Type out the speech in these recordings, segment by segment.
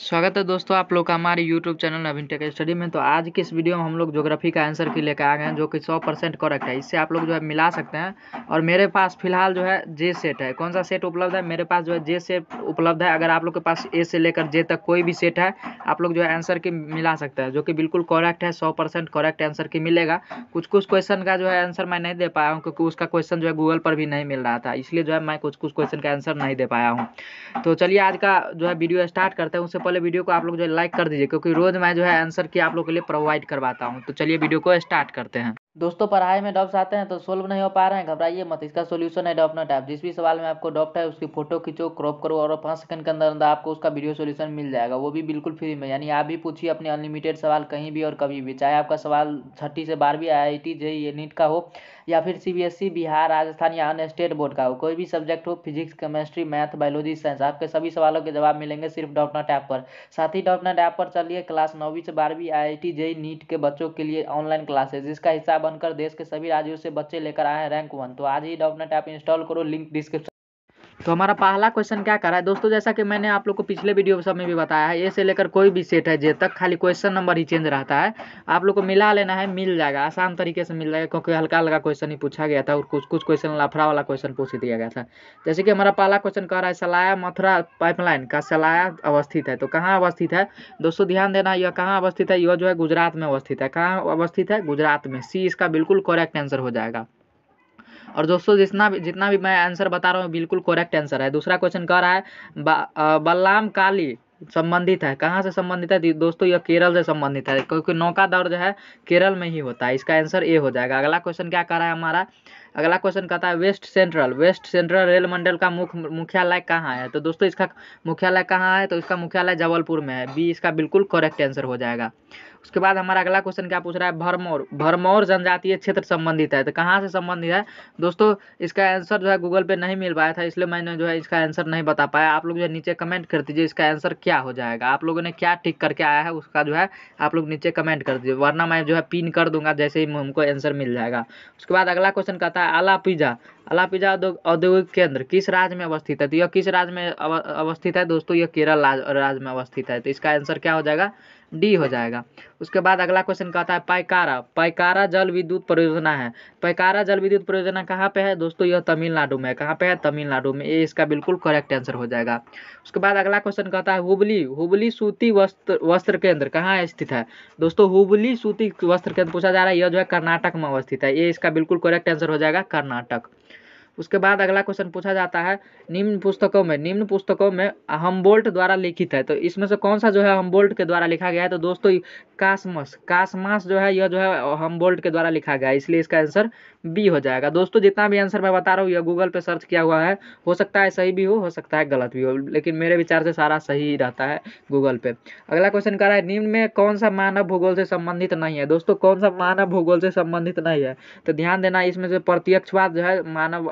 स्वागत है दोस्तों आप लोग का हमारे YouTube channel Naveen tech study में तो आज की इस वीडियो में हम लोग ज्योग्राफी का आंसर की लेकर आ गए हैं जो कि 100 परसेंट करेक्ट है इससे आप लोग जो है मिला सकते हैं और मेरे पास फिलहाल जो है जे सेट है कौन सा सेट उपलब्ध है मेरे पास जो है जे सेट उपलब्ध है अगर आप लोग के पास ए से लेकर जे तक कोई भी सेट है आप लोग जो है आंसर की मिला सकते हैं जो कि बिल्कुल करेक्ट है सौ करेक्ट आंसर की मिलेगा कुछ कुछ क्वेश्चन का जो है आंसर मैं नहीं दे पाया हूँ क्योंकि उसका क्वेश्चन जो है गूगल पर भी नहीं मिल रहा था इसलिए जो है मैं कुछ कुछ क्वेश्चन का आंसर नहीं दे पाया हूँ तो चलिए आज का जो है वीडियो स्टार्ट करते हैं उससे पहले वीडियो को आप लोग जो है लाइक कर दीजिए क्योंकि रोज़ मैं जो है आंसर की आप लोग के लिए प्रोवाइड करवाता हूँ तो चलिए वीडियो को स्टार्ट करते हैं दोस्तों पढ़ाई में डॉप्स आते हैं तो सोल्व नहीं हो पा रहे हैं घबराइए मत इसका सोल्यूशन है डॉप नॉट ऐप जिस भी सवाल में आपको डॉप्ट है उसकी फोटो खींचो क्रॉप करो और पाँच सेकंड के अंदर अंदर आपको उसका वीडियो सोल्यूशन मिल जाएगा वो भी बिल्कुल फ्री में यानी आप भी पूछिए अपने अनलिमिटेड सवाल कहीं भी और कभी भी चाहे आपका सवाल छठी से बारहवीं I I T JEE NEET का हो या फिर C B S E Bihar Rajasthan या अन्य स्टेट बोर्ड का हो कोई भी सब्जेक्ट हो physics chemistry math biology science आपके सभी सवालों के जवाब मिलेंगे सिर्फ डॉप नॉट ऐप पर साथ ही डॉप नॉट ऐप पर चलिए क्लास नौवीं से बारहवीं I I T JEE NEET के बच्चों के लिए ऑनलाइन क्लासेज जिसका हिसाब बनकर देश के सभी राज्यों से बच्चे लेकर आए हैं रैंक वन तो आज ही डॉट ऐप इंस्टॉल करो लिंक डिस्क्रिप्शन तो हमारा पहला क्वेश्चन क्या करा है दोस्तों जैसा कि मैंने आप लोग को पिछले वीडियो सब में भी बताया है ए से लेकर कोई भी सेट है जे तक खाली क्वेश्चन नंबर ही चेंज रहता है आप लोग को मिला लेना है मिल जाएगा आसान तरीके से मिल जाएगा क्योंकि हल्का हल्का क्वेश्चन ही पूछा गया था और कुछ कुछ क्वेश्चन लफड़ा वाला क्वेश्चन पूछ दिया गया था जैसे कि हमारा पहला क्वेश्चन कह रहा है सलाया मथुरा पाइपलाइन का सलाया अवस्थित है तो कहाँ अवस्थित है दोस्तों ध्यान देना यह कहाँ अवस्थित है यह जो है गुजरात में अवस्थित है कहाँ अवस्थित है गुजरात में सी इसका बिल्कुल करेक्ट आंसर हो जाएगा और दोस्तों जितना भी जितना भी मैं आंसर बता रहा हूँ बिल्कुल करेक्ट आंसर है दूसरा क्वेश्चन कह रहा है बल्लाम काली संबंधित है कहाँ से संबंधित है दोस्तों यह केरल से संबंधित है क्योंकि नौका दौड़ जो है केरल में ही होता है इसका आंसर ए हो जाएगा अगला क्वेश्चन क्या कर रहा है हमारा अगला क्वेश्चन कहता है west central west central rail मंडल का मुख्य मुख्यालय कहाँ है तो दोस्तों इसका मुख्यालय कहाँ है तो इसका मुख्यालय जबलपुर में है बी इसका बिल्कुल करेक्ट आंसर हो जाएगा उसके बाद हमारा अगला क्वेश्चन क्या पूछ रहा है भरमौर भरमौर जनजातीय क्षेत्र संबंधित है तो कहाँ से संबंधित है दोस्तों इसका आंसर जो है गूगल पे नहीं मिल पाया था इसलिए मैंने जो है इसका आंसर नहीं बता पाया आप लोग जो है नीचे कमेंट कर दीजिए इसका आंसर क्या हो जाएगा आप लोगों ने क्या टिक करके आया है उसका जो है आप लोग नीचे कमेंट कर दीजिए वरना मैं जो है पिन कर दूंगा जैसे ही हमको आंसर मिल जाएगा उसके बाद अगला क्वेश्चन कहता है ala pizza अलापिजा औद्योगिक केंद्र किस राज्य में अवस्थित है तो यह किस राज्य में अवस्थित है दोस्तों यह केरल राज्य में अवस्थित है तो इसका आंसर क्या हो जाएगा डी हो जाएगा उसके बाद अगला क्वेश्चन कहता है पैकारा पैकारा जल विद्युत परियोजना है पैकारा जल विद्युत परियोजना कहाँ पे है दोस्तों यह तमिलनाडु में कहाँ पे है तमिलनाडु में ये इसका बिल्कुल करेक्ट आंसर हो जाएगा उसके बाद अगला क्वेश्चन कहता है हुबली हुबली सूती वस्त्र वस्त्र केंद्र कहाँ स्थित है दोस्तों हुबली सूती वस्त्र केंद्र पूछा जा रहा है यह जो है कर्नाटक में अवस्थित है ये इसका बिल्कुल करेक्ट आंसर हो जाएगा कर्नाटक उसके बाद अगला क्वेश्चन पूछा जाता है निम्न पुस्तकों में निम्न पुस्तकों में हमबोल्ट द्वारा लिखित है तो इसमें से कौन सा जो है हमबोल्ट के द्वारा लिखा गया है तो दोस्तों कासमस कासमास जो है यह जो है हमबोल्ट के द्वारा लिखा गया है इसलिए इसका आंसर बी हो जाएगा दोस्तों जितना भी आंसर मैं बता रहा हूँ यह गूगल पे सर्च किया हुआ है हो सकता है सही भी हो हो सकता है गलत भी हो लेकिन मेरे विचार से सारा सही रहता है गूगल पे अगला क्वेश्चन कह रहा है निम्न में कौन सा मानव भूगोल से संबंधित नहीं है दोस्तों कौन सा मानव भूगोल से संबंधित नहीं है तो ध्यान देना इसमें से प्रत्यक्षवाद जो है मानव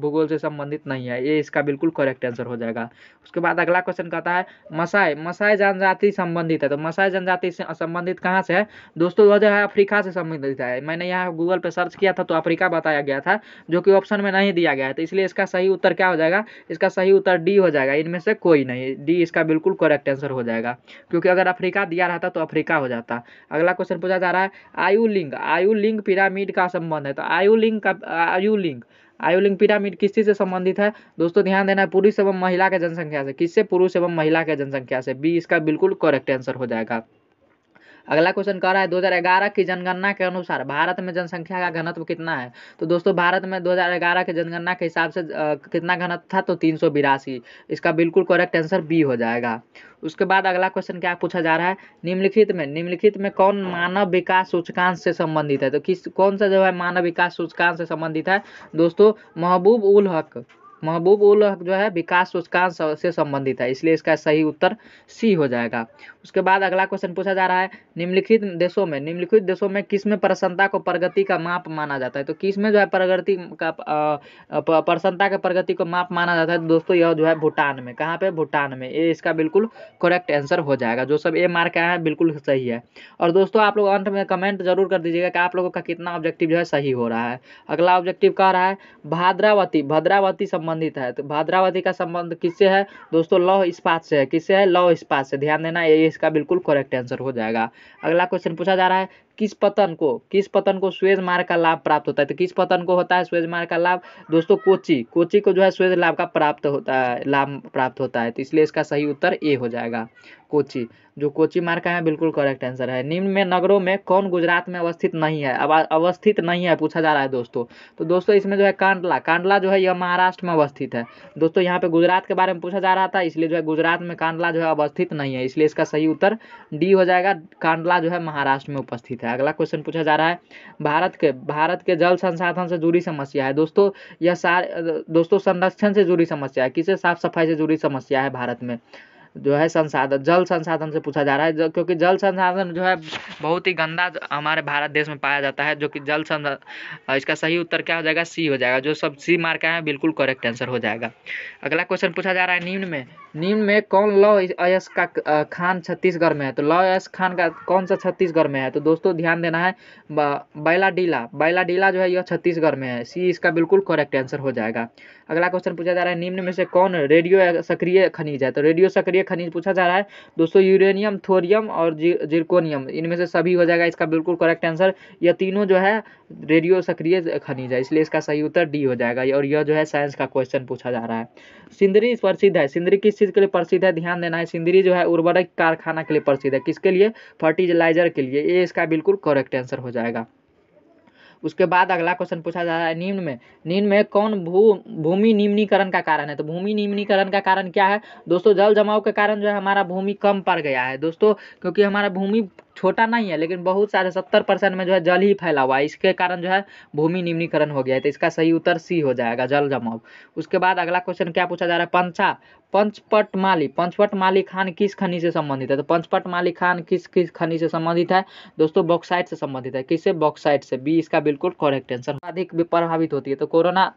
भूगोल से संबंधित नहीं है ये इसका बिल्कुल करेक्ट आंसर हो जाएगा उसके बाद अगला क्वेश्चन कहता है मसाई मसाई जनजाति संबंधित है तो मसाई जनजाति से संबंधित कहाँ से है दोस्तों वह जो है अफ्रीका से संबंधित है मैंने यहाँ गूगल पे सर्च किया था तो आप अफ्रीका बताया गया था जो कि ऑप्शन में नहीं दिया गया है तो इसलिए इसका सही उत्तर क्या हो जाएगा इसका सही उत्तर डी हो जाएगा इनमें से कोई नहीं डी इसका बिल्कुल करेक्ट आंसर हो जाएगा क्योंकि अगर अफ्रीका दिया रहता तो अफ्रीका हो जाता अगला क्वेश्चन पूछा जा रहा है आयु लिंग आयु लिंग पिरामिड का संबंध है तो आयु लिंग का आयु लिंग आयोलिंग पिरामिड किससे से संबंधित है दोस्तों ध्यान देना है पुरुष एवं महिला के जनसंख्या से किससे पुरुष एवं महिला के जनसंख्या से बी इसका बिल्कुल करेक्ट आंसर हो जाएगा अगला क्वेश्चन कह रहा है 2011 की जनगणना के अनुसार भारत में जनसंख्या का घनत्व कितना है तो दोस्तों भारत में 2011 के जनगणना के हिसाब से कितना घनत्व था तो तीन इसका बिल्कुल करेक्ट आंसर बी हो जाएगा उसके बाद अगला क्वेश्चन क्या पूछा जा रहा है निम्नलिखित में निम्नलिखित में कौन मानव विकास सूचकांक से संबंधित है तो किस कौन सा जो है मानव विकास सूचकांक से संबंधित है दोस्तों महबूब उल हक महबूब उल हक जो है विकास सूचकांक से संबंधित है इसलिए इसका सही उत्तर सी हो जाएगा उसके बाद अगला क्वेश्चन पूछा जा रहा है निम्नलिखित देशों में निम्नलिखित देशों में किस में प्रसन्नता को प्रगति का माप माना जाता है तो किस में जो है प्रगति का प्रसन्नता के प्रगति को माप माना जाता है दोस्तों यह जो है भूटान में कहाँ पे भूटान में ये इसका बिल्कुल करेक्ट आंसर हो जाएगा जो सब ए मार्क आया है बिल्कुल सही है और दोस्तों आप लोग अंत में कमेंट जरूर कर दीजिएगा कि आप लोगों का कितना ऑब्जेक्टिव जो है सही हो रहा है अगला ऑब्जेक्टिव कह रहा है भाद्रावती भद्रावती संबंध संबंधित है तो भाद्रावती का संबंध किससे है दोस्तों लौह इस्पात से है किससे है लौह इस्पात से ध्यान देना ये इसका बिल्कुल करेक्ट आंसर हो जाएगा अगला क्वेश्चन पूछा जा रहा है किस पतन को किस पतन को स्वेज मार्ग का लाभ प्राप्त होता है तो किस पतन को होता है स्वेज मार्ग का लाभ दोस्तों कोची कोची को जो है स्वेज लाभ का प्राप्त होता है लाभ प्राप्त होता है तो इसलिए इसका सही उत्तर ए हो जाएगा कोची जो कोची मार्का है बिल्कुल करेक्ट आंसर है निम्न में नगरों में कौन गुजरात में अवस्थित नहीं है अब अवस्थित नहीं है पूछा जा रहा है दोस्तों तो दोस्तों इसमें जो है कांडला कांडला जो है यह महाराष्ट्र में अवस्थित है दोस्तों यहाँ पे गुजरात के बारे में पूछा जा रहा था इसलिए जो है गुजरात में कांडला जो है अवस्थित नहीं है इसलिए इसका सही उत्तर डी हो जाएगा कांडला जो है महाराष्ट्र में उपस्थित है अगला क्वेश्चन पूछा जा रहा है भारत के भारत के जल संसाधन से जुड़ी समस्या है दोस्तों यह सारे दोस्तों संरक्षण से जुड़ी समस्या है किसे साफ सफाई से जुड़ी समस्या है भारत में जो है संसाधन जल संसाधन से पूछा जा रहा है क्योंकि जल संसाधन जो है बहुत ही गंदा हमारे भारत देश में पाया जाता है जो कि जल इसका सही उत्तर क्या हो जाएगा सी हो जाएगा जो सब सी मार्क हैं बिल्कुल करेक्ट आंसर हो जाएगा अगला क्वेश्चन पूछा जा रहा है निम्न में निम्न में कौन लौ अयस का खान छत्तीसगढ़ में है तो लौ अयस खान का कौन सा छत्तीसगढ़ में है तो दोस्तों ध्यान देना है डीला बैलाडीला डीला जो है यह छत्तीसगढ़ में है सी इसका बिल्कुल करेक्ट आंसर हो जाएगा अगला क्वेश्चन पूछा जा रहा है निम्न में से कौन रेडियो सक्रिय खनिज है तो रेडियो सक्रिय खनिज पूछा जा रहा है दोस्तों यूरेनियम थोरियम और जिरकोनियम इनमें से सभी हो जाएगा इसका बिल्कुल करेक्ट आंसर यह तीनों जो है रेडियो सक्रिय खनिज है इसलिए इसका सही उत्तर डी हो जाएगा और यह जो है साइंस का क्वेश्चन पूछा जा रहा है सिंदरी प्रसिद्ध है सिंदरी किस चीज़ के लिए प्रसिद्ध है ध्यान देना है सिंदरी जो है उर्वरक कारखाना के लिए प्रसिद्ध है किसके लिए फर्टिलाइजर के लिए ये इसका बिल्कुल करेक्ट आंसर हो जाएगा उसके बाद अगला क्वेश्चन पूछा जा रहा है निम्न में निम्न में कौन भू भूमि निम्नीकरण का कारण है तो भूमि निम्नीकरण का कारण क्या है दोस्तों जल जमाव के कारण जो है हमारा भूमि कम पड़ गया है दोस्तों क्योंकि हमारा भूमि छोटा नहीं है लेकिन बहुत सारे सत्तर परसेंट में जो है जल ही फैला हुआ है इसके कारण जो है भूमि निम्नीकरण हो गया है तो इसका सही उत्तर सी हो जाएगा जल जमाव उसके बाद अगला क्वेश्चन क्या पूछा जा रहा है पंचा पंचपट माली पंचपट माली खान किस खनि से संबंधित है तो पंचपट माली खान किस किस खनि से संबंधित है दोस्तों बॉक्साइट से संबंधित है किससे बॉक्साइट से बी इसका बिल्कुल करेक्ट आंसर अधिक प्रभावित होती है तो कोरोना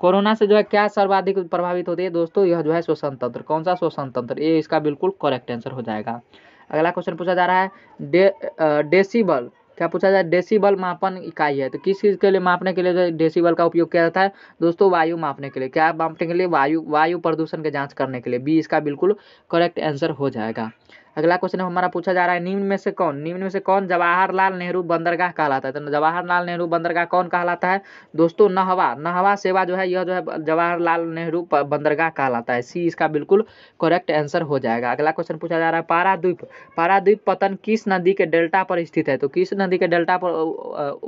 कोरोना से जो है क्या सर्वाधिक प्रभावित होती है दोस्तों यह जो है श्वसन तंत्र कौन सा श्वसन तंत्र ये इसका बिल्कुल करेक्ट आंसर हो जाएगा अगला क्वेश्चन पूछा जा रहा है डे डेसीबल क्या पूछा जाए डेसीबल मापन इकाई है तो किस चीज़ के लिए मापने के लिए डेसीबल का उपयोग किया जाता है दोस्तों वायु मापने के लिए क्या मापने के लिए वायु वायु प्रदूषण की जांच करने के लिए बी इसका बिल्कुल करेक्ट आंसर हो जाएगा अगला क्वेश्चन हमारा पूछा जा रहा है निम्न में से कौन निम्न में से कौन जवाहरलाल नेहरू बंदरगाह कहलाता है तो जवाहरलाल नेहरू बंदरगाह कौन कहलाता है दोस्तों नहवा नहवा सेवा जो है यह जो है जवाहरलाल नेहरू बंदरगाह कहलाता है सी इसका बिल्कुल करेक्ट आंसर हो जाएगा अगला क्वेश्चन पूछा जा रहा है पाराद्वीप पाराद्वीप पतन किस नदी के डेल्टा पर स्थित है तो किस नदी के डेल्टा पर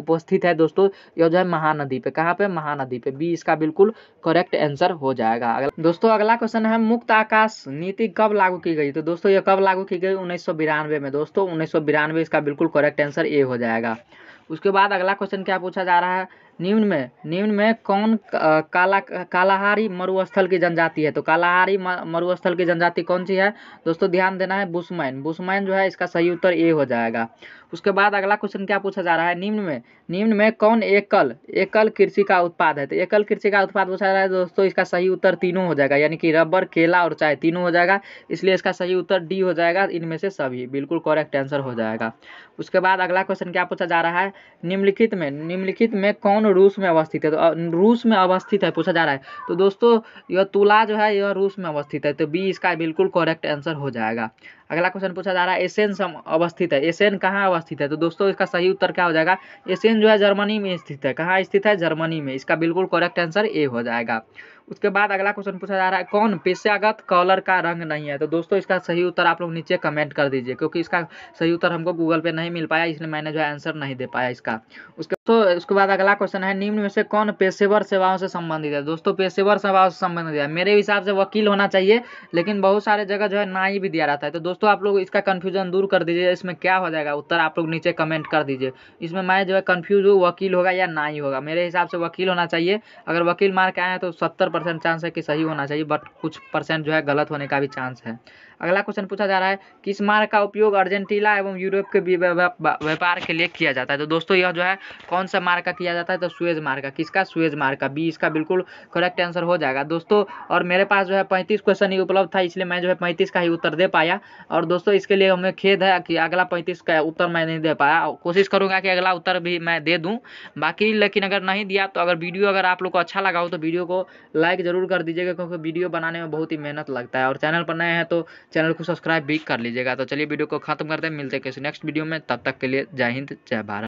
उपस्थित है दोस्तों यह जो है महानदी पे कहाँ पे महानदी पे बी इसका बिल्कुल करेक्ट आंसर हो जाएगा दोस्तों अगला क्वेश्चन है मुक्त आकाश नीति कब लागू की गई तो दोस्तों यह कब लागू की की गई उन्नीस में दोस्तों उन्नीस इसका बिल्कुल करेक्ट आंसर ए हो जाएगा उसके बाद अगला क्वेश्चन क्या पूछा जा रहा है निम्न में निम्न में कौन काला कालाहारी मरुस्थल की जनजाति है तो कालाहारी मरुस्थल की जनजाति कौन सी है दोस्तों ध्यान देना है बुसमैन बुसमैन जो है इसका सही उत्तर ए हो जाएगा उसके बाद अगला क्वेश्चन क्या पूछा जा रहा है निम्न में निम्न में कौन एकल एकल कृषि का उत्पाद है तो एकल कृषि का उत्पाद पूछा जा रहा है दोस्तों इसका सही उत्तर तीनों हो जाएगा यानी कि रबर केला और चाय तीनों हो जाएगा इसलिए इसका सही उत्तर डी हो जाएगा इनमें से सभी बिल्कुल करेक्ट आंसर हो जाएगा उसके बाद अगला क्वेश्चन क्या पूछा जा रहा है निम्नलिखित में निम्नलिखित में कौन रूस में अवस्थित है तो रूस में अवस्थित है पूछा जा रहा है तो दोस्तों यह तुला जो है यह रूस में अवस्थित है तो बी इसका बिल्कुल करेक्ट आंसर हो जाएगा अगला क्वेश्चन पूछा जा रहा है एसेन सम अवस्थित है एसेन कहाँ अवस्थित है तो दोस्तों इसका सही उत्तर क्या हो जाएगा एसेन जो है जर्मनी में स्थित है कहाँ स्थित है जर्मनी में इसका बिल्कुल करेक्ट आंसर ए हो जाएगा उसके बाद अगला क्वेश्चन पूछा जा रहा है कौन पेशागत कॉलर का रंग नहीं है तो दोस्तों इसका सही उत्तर आप लोग नीचे कमेंट कर दीजिए क्योंकि इसका सही उत्तर हमको गूगल पे नहीं मिल पाया इसलिए मैंने जो है आंसर नहीं दे पाया इसका उसके तो उसके बाद अगला क्वेश्चन है निम्न में से कौन पेशेवर सेवाओं से संबंधित है दोस्तों पेशेवर सेवाओं से संबंधित है मेरे हिसाब से वकील होना चाहिए लेकिन बहुत सारे जगह जो है ना ही भी दिया रहता है तो दोस्तों आप लोग इसका कन्फ्यूजन दूर कर दीजिए इसमें क्या हो जाएगा उत्तर आप लोग नीचे कमेंट कर दीजिए इसमें मैं जो है कन्फ्यूज हूँ वकील होगा या ना ही होगा मेरे हिसाब से वकील होना चाहिए अगर वकील मार के आए हैं तो सत्तर परसेंट चांस है कि सही होना चाहिए बट कुछ परसेंट जो है गलत होने का भी चांस है अगला क्वेश्चन पूछा जा रहा है किस मार्ग का उपयोग अर्जेंटीना एवं यूरोप के व्यापार के लिए किया जाता है तो दोस्तों यह जो है कौन सा मार्ग का किया जाता है तो स्वेज मार्ग का किसका स्वेज मार्ग का बी इसका बिल्कुल करेक्ट आंसर हो जाएगा दोस्तों और मेरे पास जो है पैंतीस क्वेश्चन ही उपलब्ध था इसलिए मैं जो है पैंतीस का ही उत्तर दे पाया और दोस्तों इसके लिए हमें खेद है कि अगला पैंतीस का उत्तर मैं नहीं दे पाया कोशिश करूँगा कि अगला उत्तर भी मैं दे दूँ बाकी लेकिन अगर नहीं दिया तो अगर वीडियो अगर आप लोग को अच्छा लगा हो तो वीडियो को लाइक ज़रूर कर दीजिएगा क्योंकि वीडियो बनाने में बहुत ही मेहनत लगता है और चैनल पर नए हैं तो चैनल को सब्सक्राइब भी कर लीजिएगा तो चलिए वीडियो को खत्म करते हैं मिलते हैं किसी नेक्स्ट वीडियो में तब तक के लिए जय हिंद जय भारत